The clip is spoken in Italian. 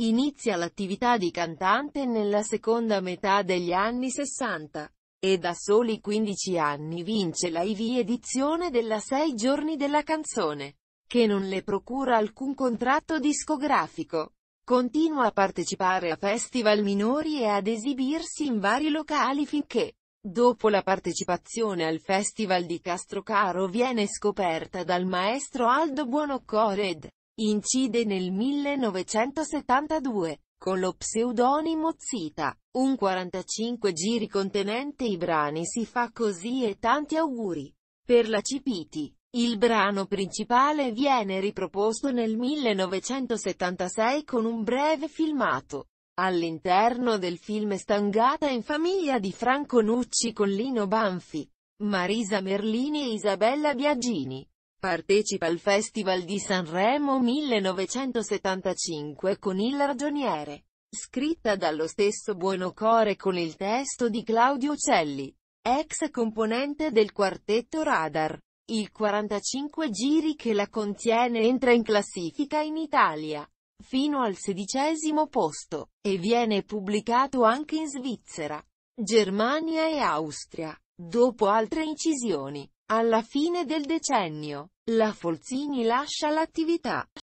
Inizia l'attività di cantante nella seconda metà degli anni 60 e da soli 15 anni vince la IV edizione della Sei giorni della canzone, che non le procura alcun contratto discografico. Continua a partecipare a festival minori e ad esibirsi in vari locali finché, dopo la partecipazione al festival di Castrocaro viene scoperta dal maestro Aldo Buonocore ed Incide nel 1972, con lo pseudonimo Zita, un 45 giri contenente i brani Si fa così e tanti auguri. Per la Cipiti. Il brano principale viene riproposto nel 1976 con un breve filmato. All'interno del film Stangata in famiglia di Franco Nucci con Lino Banfi, Marisa Merlini e Isabella Biagini. Partecipa al Festival di Sanremo 1975 con Il ragioniere. Scritta dallo stesso Buonocore con il testo di Claudio Celli, ex componente del quartetto Radar. Il 45 giri che la contiene entra in classifica in Italia, fino al sedicesimo posto, e viene pubblicato anche in Svizzera, Germania e Austria. Dopo altre incisioni, alla fine del decennio, la Folzini lascia l'attività.